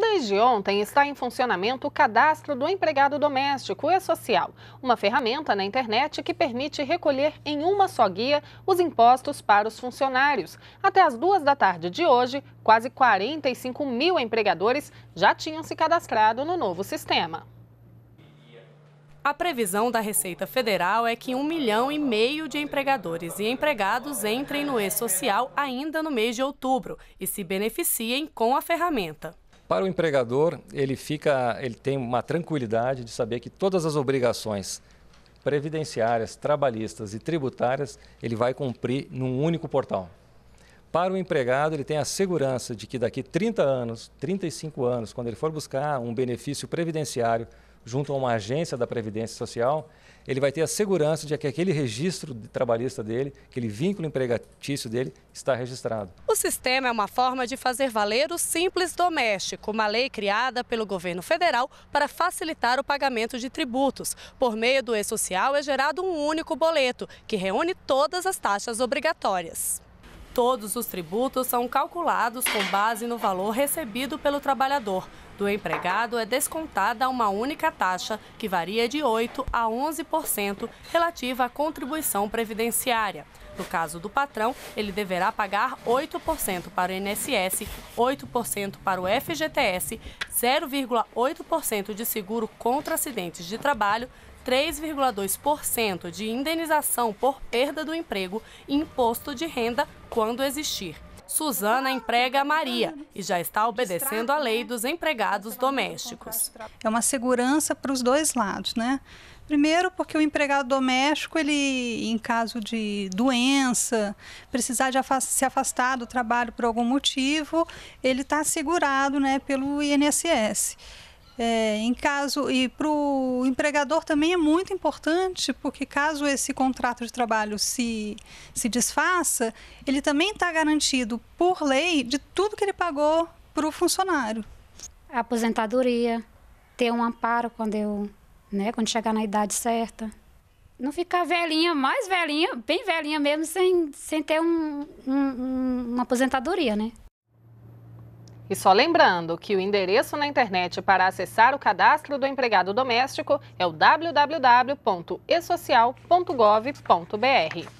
Desde ontem está em funcionamento o Cadastro do Empregado Doméstico e Social, uma ferramenta na internet que permite recolher em uma só guia os impostos para os funcionários. Até as duas da tarde de hoje, quase 45 mil empregadores já tinham se cadastrado no novo sistema. A previsão da Receita Federal é que um milhão e meio de empregadores e empregados entrem no e-social ainda no mês de outubro e se beneficiem com a ferramenta. Para o empregador, ele fica, ele tem uma tranquilidade de saber que todas as obrigações previdenciárias, trabalhistas e tributárias, ele vai cumprir num único portal. Para o empregado, ele tem a segurança de que daqui 30 anos, 35 anos, quando ele for buscar um benefício previdenciário junto a uma agência da Previdência Social, ele vai ter a segurança de que aquele registro de trabalhista dele, aquele vínculo empregatício dele, está registrado. O sistema é uma forma de fazer valer o Simples Doméstico, uma lei criada pelo governo federal para facilitar o pagamento de tributos. Por meio do e-social é gerado um único boleto, que reúne todas as taxas obrigatórias. Todos os tributos são calculados com base no valor recebido pelo trabalhador. Do empregado é descontada uma única taxa, que varia de 8% a 11%, relativa à contribuição previdenciária. No caso do patrão, ele deverá pagar 8% para o INSS, 8% para o FGTS, 0,8% de seguro contra acidentes de trabalho, 3,2% de indenização por perda do emprego e imposto de renda quando existir. Suzana emprega a Maria e já está obedecendo à lei dos empregados domésticos. É uma segurança para os dois lados, né? Primeiro, porque o empregado doméstico, ele, em caso de doença, precisar de afast se afastar do trabalho por algum motivo, ele está segurado né, pelo INSS. É, em caso e para o empregador também é muito importante, porque caso esse contrato de trabalho se, se desfaça, ele também está garantido por lei de tudo que ele pagou para o funcionário. A aposentadoria, ter um amparo quando eu, né, quando chegar na idade certa não ficar velhinha, mais velhinha, bem velhinha mesmo, sem, sem ter um, um, um, uma aposentadoria, né? E só lembrando que o endereço na internet para acessar o cadastro do empregado doméstico é o www.esocial.gov.br.